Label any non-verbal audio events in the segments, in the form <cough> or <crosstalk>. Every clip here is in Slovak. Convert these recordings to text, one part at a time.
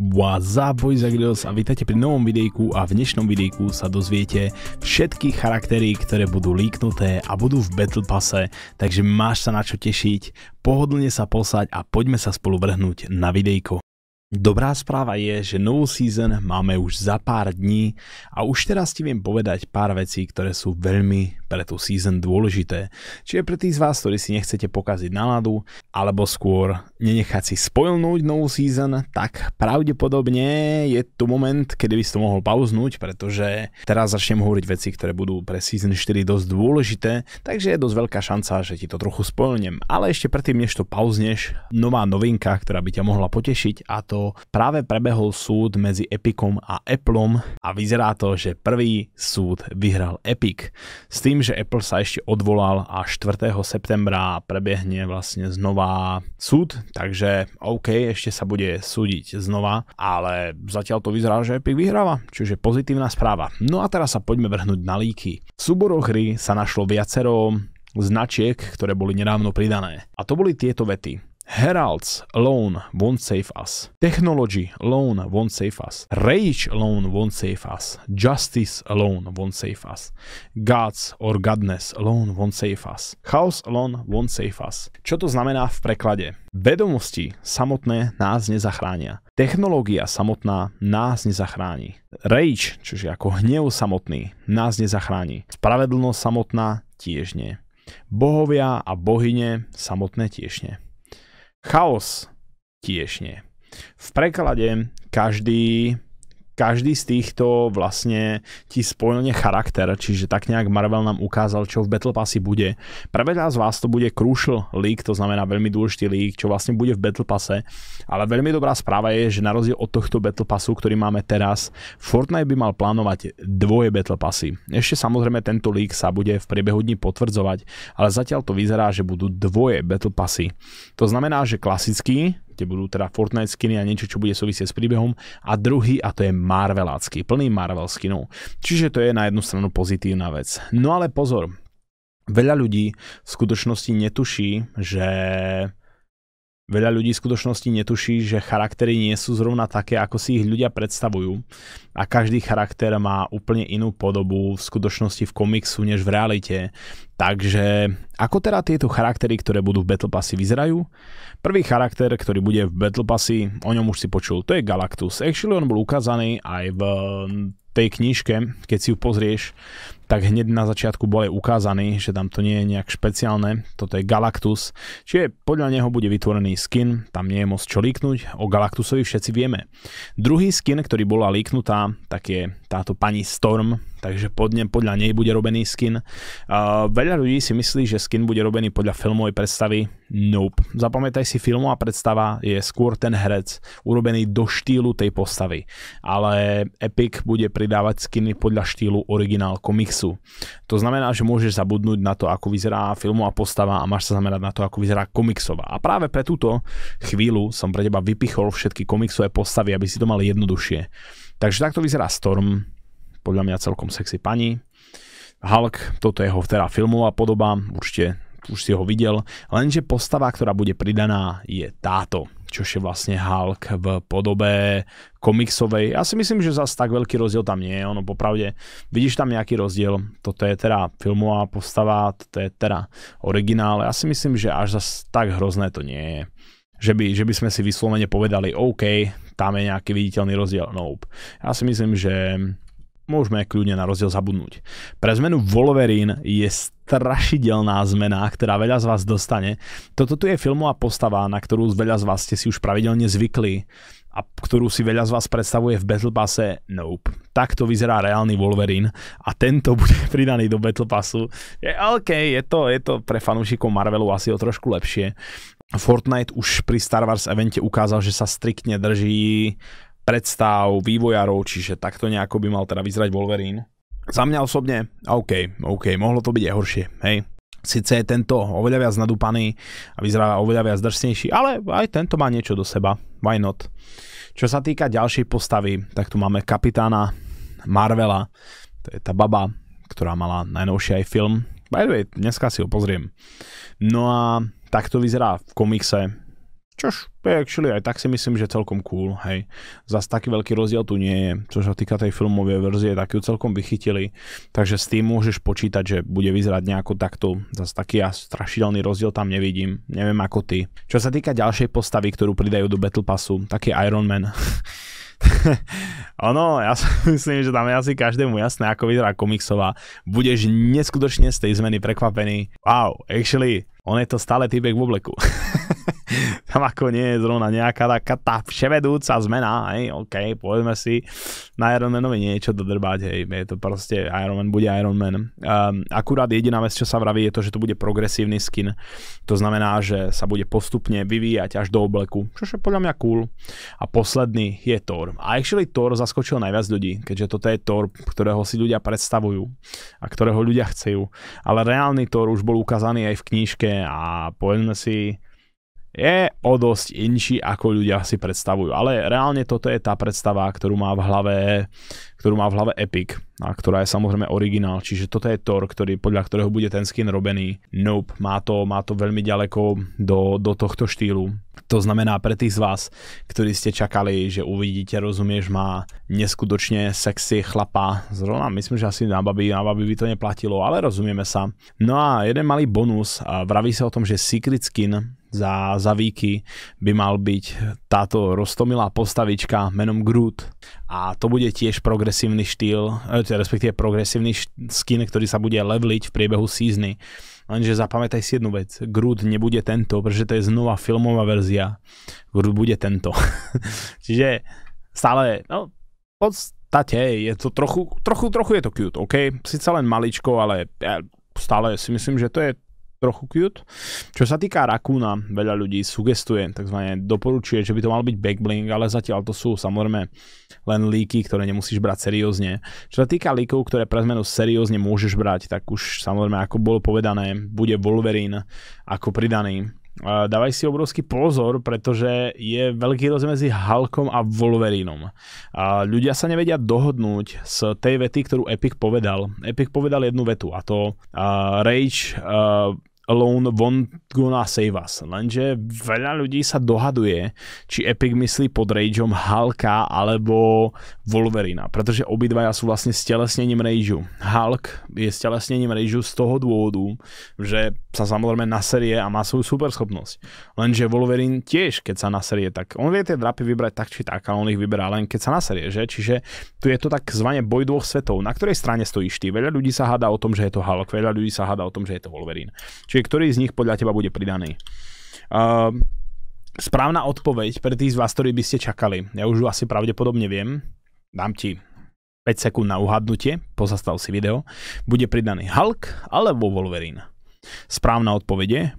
What's up Boys a a vítajte pri novom videjku a v dnešnom videjku sa dozviete všetky charaktery, ktoré budú líknuté a budú v Battle Passe, takže máš sa na čo tešiť, pohodlne sa posať a poďme sa spolu vrhnúť na videjko. Dobrá správa je, že novú season máme už za pár dní a už teraz ti viem povedať pár vecí, ktoré sú veľmi, pre tú season dôležité. Čiže pre tých z vás, ktorí si nechcete pokaziť náladu, alebo skôr nenechať si spojnúť novú season, tak pravdepodobne je tu moment, kedy by si to mohol pauznúť, pretože teraz začnem hovoriť veci, ktoré budú pre season 4 dosť dôležité, takže je dosť veľká šanca, že ti to trochu spojnem. Ale ešte predtým, než to pauzneš, nová novinka, ktorá by ťa mohla potešiť a to práve prebehol súd medzi Epicom a Appleom a vyzerá to, že prvý súd vyhral Epic. S tým, že Apple sa ešte odvolal a 4. septembra prebehne vlastne znova súd, takže OK, ešte sa bude súdiť znova, ale zatiaľ to vyzerá, že Epic vyhráva, čiže pozitívna správa. No a teraz sa poďme vrhnúť na líky. V súboroch hry sa našlo viacero značiek, ktoré boli nedávno pridané. A to boli tieto vety. Heralds alone Won't Save Us, Technology alone Won't Save Us, Rage alone Won't Save Us, Justice alone Won't Save Us, Gods or Godness alone Won't Save Us, Chaos alone Won't Save Us. Čo to znamená v preklade? Vedomosti samotné nás nezachránia. Technológia samotná nás nezachráni. Rage, čiže ako hnev samotný, nás nezachráni. Spravedlnosť samotná tiež nie. Bohovia a bohyne samotné tiež nie. Chaos tiež nie. V preklade každý každý z týchto vlastne ti spojilne charakter, čiže tak nejak Marvel nám ukázal, čo v Battle Passi bude. Pre veľa z vás to bude Crucial League, to znamená veľmi dôležitý league, čo vlastne bude v Battle Passe, ale veľmi dobrá správa je, že na rozdiel od tohto Battle Passu, ktorý máme teraz, Fortnite by mal plánovať dvoje Battle Passy. Ešte samozrejme tento league sa bude v priebehu dní potvrdzovať, ale zatiaľ to vyzerá, že budú dvoje Battle Passy. To znamená, že klasický kde budú teda Fortnite skiny a niečo, čo bude súvisieť s príbehom a druhý a to je Marvelácky, plný Marvel skinov. Čiže to je na jednu stranu pozitívna vec. No ale pozor, veľa ľudí v skutočnosti netuší, že Veľa ľudí v skutočnosti netuší, že charaktery nie sú zrovna také, ako si ich ľudia predstavujú a každý charakter má úplne inú podobu v skutočnosti v komiksu než v realite. Takže ako teda tieto charaktery, ktoré budú v Battle Passy vyzerajú? Prvý charakter, ktorý bude v Battle Passy, o ňom už si počul, to je Galactus. Actually on bol ukázaný aj v mm, tej knižke, keď si ju pozrieš, tak hneď na začiatku bol aj ukázaný, že tam to nie je nejak špeciálne, toto je Galactus, čiže podľa neho bude vytvorený skin, tam nie je moc čo líknuť, o Galactusovi všetci vieme. Druhý skin, ktorý bola líknutá, tak je táto pani Storm, takže pod ne, podľa nej bude robený skin. Uh, veľa ľudí si myslí, že skin bude robený podľa filmovej predstavy. Nope. Zapamätaj si, filmová predstava je skôr ten herec, urobený do štýlu tej postavy. Ale Epic bude pridávať skiny podľa štýlu originál komiks sú. To znamená, že môžeš zabudnúť na to, ako vyzerá filmová postava a máš sa zamerať na to, ako vyzerá komiksová. A práve pre túto chvíľu som pre teba vypichol všetky komiksové postavy, aby si to mali jednoduchšie. Takže takto vyzerá Storm, podľa mňa celkom sexy pani. Hulk, toto je jeho teda filmová podoba, určite už si ho videl, lenže postava, ktorá bude pridaná je táto čo je vlastne Hulk v podobe komiksovej. Ja si myslím, že zase tak veľký rozdiel tam nie je, ono popravde. Vidíš tam nejaký rozdiel, toto je teda filmová postava, toto je teda originál. Ja si myslím, že až zase tak hrozné to nie je. Že by, že by sme si vyslovene povedali, OK, tam je nejaký viditeľný rozdiel. Nope. Ja si myslím, že môžeme kľudne na rozdiel zabudnúť. Pre zmenu Wolverine je strašidelná zmena, ktorá veľa z vás dostane. Toto tu je filmová postava, na ktorú veľa z vás ste si už pravidelne zvykli a ktorú si veľa z vás predstavuje v Battle Passe, nope. Takto vyzerá reálny Wolverine a tento <laughs> bude pridaný do Battle Passu. Je, OK, je to, je to pre fanúšikov Marvelu asi o trošku lepšie. Fortnite už pri Star Wars evente ukázal, že sa striktne drží predstav vývojárov, čiže takto nejako by mal teda vyzerať Wolverine. Za mňa osobne, OK, OK, mohlo to byť aj horšie, hej. Sice je tento oveľa viac nadúpaný a vyzerá oveľa viac drsnejší, ale aj tento má niečo do seba. Why not? Čo sa týka ďalšej postavy, tak tu máme kapitána Marvela, to je tá baba, ktorá mala najnovší aj film. By the way, dneska si ho pozriem. No a takto vyzerá v komikse, Čož je actually aj tak si myslím, že celkom cool, hej. Zas taký veľký rozdiel tu nie je. Čo sa týka tej filmovej verzie, tak ju celkom vychytili. Takže s tým môžeš počítať, že bude vyzerať nejako takto. Zas taký ja strašidelný rozdiel tam nevidím. Neviem ako ty. Čo sa týka ďalšej postavy, ktorú pridajú do Battle Passu, tak je Iron Man. ono, <laughs> ja si <laughs> myslím, že tam je asi každému jasné, ako vyzerá komiksová. Budeš neskutočne z tej zmeny prekvapený. Wow, actually, on je to stále týbek v obleku. <laughs> tam ako nie je zrovna nejaká taká tá vševedúca zmena, hej, OK, povedzme si, na Ironmanovi niečo dodrbať, hej, je to proste, Ironman bude Ironman. Um, ehm, akurát jediná vec, čo sa vraví, je to, že to bude progresívny skin, to znamená, že sa bude postupne vyvíjať až do obleku, čo je podľa mňa cool. A posledný je Thor. A actually Thor zaskočil najviac ľudí, keďže toto je Thor, ktorého si ľudia predstavujú a ktorého ľudia chcú. Ale reálny Thor už bol ukázaný aj v knižke a povedzme si, je o dosť inší, ako ľudia si predstavujú. Ale reálne toto je tá predstava, ktorú má v hlave ktorú má v hlave Epic, a ktorá je samozrejme originál, čiže toto je Thor, ktorý, podľa ktorého bude ten skin robený. Nope, má to, má to veľmi ďaleko do, do tohto štýlu. To znamená pre tých z vás, ktorí ste čakali, že uvidíte, rozumieš, má neskutočne sexy chlapa. Zrovna myslím, že asi na babi, na babi by to neplatilo, ale rozumieme sa. No a jeden malý bonus, a vraví sa o tom, že Secret Skin za, za výky by mal byť táto roztomilá postavička menom Groot. A to bude tiež progres progresívny štýl, e, teda respektíve progresívny skin, ktorý sa bude leveliť v priebehu sízny. Lenže zapamätaj si jednu vec. Groot nebude tento, pretože to je znova filmová verzia. Groot bude tento. <laughs> Čiže stále, no, v podstate je to trochu, trochu, trochu je to cute, OK? Sice len maličko, ale ja stále si myslím, že to je trochu cute. Čo sa týka Rakúna, veľa ľudí sugestuje, takzvané doporučuje, že by to mal byť backbling, ale zatiaľ to sú samozrejme len líky, ktoré nemusíš brať seriózne. Čo sa týka líkov, ktoré pre zmenu seriózne môžeš brať, tak už samozrejme, ako bolo povedané, bude Wolverine ako pridaný. Dávaj si obrovský pozor, pretože je veľký rozdiel medzi Hulkom a Wolverinom. A ľudia sa nevedia dohodnúť z tej vety, ktorú Epic povedal. Epic povedal jednu vetu a to uh, Rage uh, Alone Won't Gonna Save Us. Lenže veľa ľudí sa dohaduje, či Epic myslí pod Rageom Hulka alebo Wolverina, pretože obidvaja sú vlastne stelesnením Rageu. Hulk je stelesnením Rageu z toho dôvodu, že sa samozrejme naserie a má svoju superschopnosť. Lenže Wolverine tiež, keď sa naserie, tak on vie tie drapy vybrať tak či tak, ale on ich vyberá len keď sa naserie, že? Čiže tu je to zvané boj dvoch svetov. Na ktorej strane stojíš ty? Veľa ľudí sa hádá o tom, že je to Hulk, veľa ľudí sa hádá o tom, že je to Wolverine. Čiže Čiže ktorý z nich podľa teba bude pridaný? Uh, správna odpoveď pre tých z vás, ktorí by ste čakali. Ja už ju asi pravdepodobne viem. Dám ti 5 sekúnd na uhadnutie, pozastav si video. Bude pridaný Hulk alebo Wolverine? Správna odpovede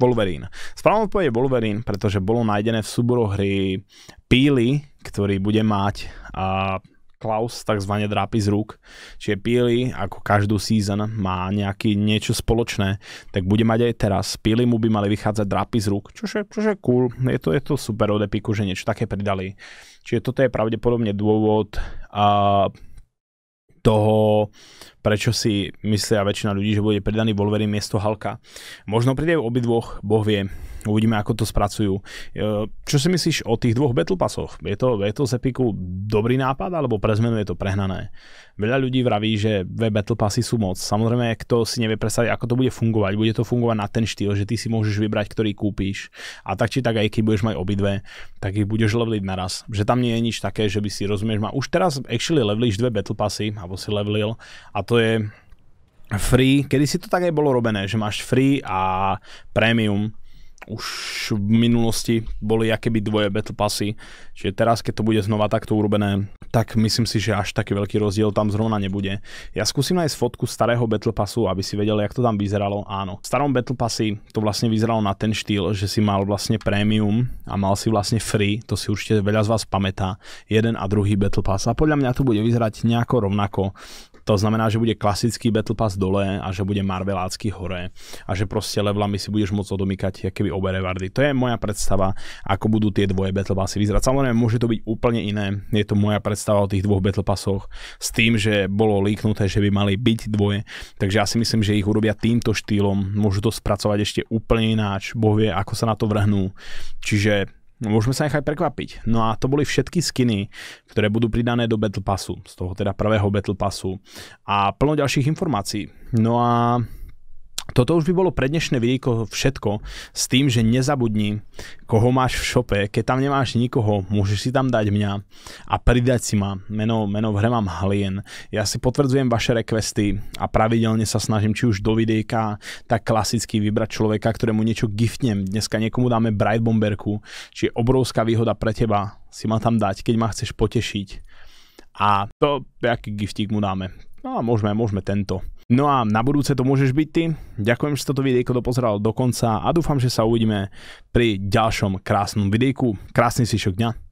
Wolverine. Správna odpoveď je Wolverine, pretože bolo nájdené v súboru hry píly, ktorý bude mať a Klaus takzvané drápy z rúk. Čiže Pili, ako každú season, má nejaký niečo spoločné, tak bude mať aj teraz. Pili mu by mali vychádzať drápy z rúk, čo je, čo je cool. Je to, je to super od Epiku, že niečo také pridali. Čiže toto je pravdepodobne dôvod uh, toho prečo si myslia väčšina ľudí, že bude pridaný Wolverine miesto Halka. Možno pridajú obidvoch, Boh vie. Uvidíme, ako to spracujú. E, čo si myslíš o tých dvoch Battle Passoch? Je to, je to z Epiku dobrý nápad, alebo pre zmenu je to prehnané? Veľa ľudí vraví, že dve Battle Passy sú moc. Samozrejme, kto si nevie predstaviť, ako to bude fungovať, bude to fungovať na ten štýl, že ty si môžeš vybrať, ktorý kúpíš. A tak či tak, aj keď budeš mať obidve, tak ich budeš leveliť naraz. Že tam nie je nič také, že by si rozumieš, ma už teraz actually levelíš dve Battle Passy, alebo si levelil a to to je free, kedy si to tak aj bolo robené, že máš free a premium, už v minulosti boli akéby dvoje battle passy, že teraz keď to bude znova takto urobené, tak myslím si, že až taký veľký rozdiel tam zrovna nebude. Ja skúsim nájsť fotku starého battle passu, aby si vedel, jak to tam vyzeralo. Áno, v starom battle passy to vlastne vyzeralo na ten štýl, že si mal vlastne premium a mal si vlastne free, to si určite veľa z vás pamätá, jeden a druhý battle pass a podľa mňa to bude vyzerať nejako rovnako to znamená, že bude klasický Battle Pass dole a že bude Marvelácky hore a že proste levelami si budeš môcť odomýkať keby obe revardy. To je moja predstava, ako budú tie dvoje Battle Passy vyzerať. Samozrejme, môže to byť úplne iné. Je to moja predstava o tých dvoch Battle Passoch s tým, že bolo líknuté, že by mali byť dvoje. Takže ja si myslím, že ich urobia týmto štýlom. Môžu to spracovať ešte úplne ináč. Boh vie, ako sa na to vrhnú. Čiže No, môžeme sa nechať prekvapiť. No a to boli všetky skiny, ktoré budú pridané do Battle Passu, z toho teda prvého Battle Passu a plno ďalších informácií. No a toto už by bolo pre dnešné video všetko s tým, že nezabudni, koho máš v šope, keď tam nemáš nikoho, môžeš si tam dať mňa a pridať si ma. Meno, meno v hre mám Halien. Ja si potvrdzujem vaše requesty a pravidelne sa snažím či už do videjka tak klasicky vybrať človeka, ktorému niečo giftnem. Dneska niekomu dáme Bright Bomberku, či je obrovská výhoda pre teba si ma tam dať, keď ma chceš potešiť. A to, aký giftík mu dáme. No a môžeme, môžeme tento. No a na budúce to môžeš byť ty. Ďakujem, že si toto videjko dopozeral do konca a dúfam, že sa uvidíme pri ďalšom krásnom videjku. Krásny si dňa.